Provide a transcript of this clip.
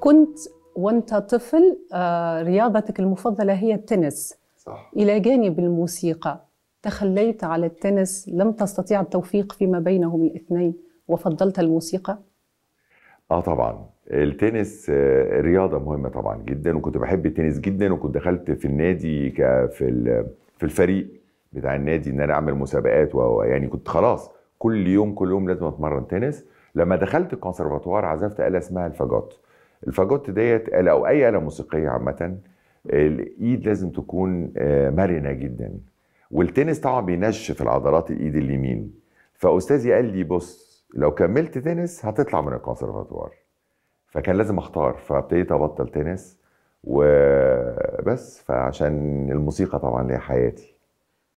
كنت وانت طفل آه، رياضتك المفضله هي التنس صح. الى جانب الموسيقى تخليت على التنس لم تستطيع التوفيق فيما بينهم الاثنين وفضلت الموسيقى اه طبعا التنس آه، رياضه مهمه طبعا جدا وكنت بحب التنس جدا وكنت دخلت في النادي في في الفريق بتاع النادي ان انا اعمل مسابقات ويعني كنت خلاص كل يوم كل يوم لازم اتمرن تنس لما دخلت الكونسرفاتوار عزفت آلة اسمها الفاجوت الفاجوت ديت او آه، اي اله موسيقيه عامه الايد لازم تكون آه، مرنه جدا والتنس طبعا بينشف العضلات الايد اليمين فاستاذي قال لي بص لو كملت تنس هتطلع من الكونسرفاتوار فكان لازم اختار فابتديت ابطل تنس وبس فعشان الموسيقى طبعا ليها حياتي